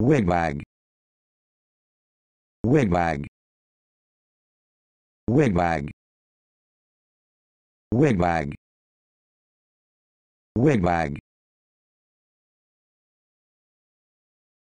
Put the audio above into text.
wigwag wigwag wigwag wigwag wigwag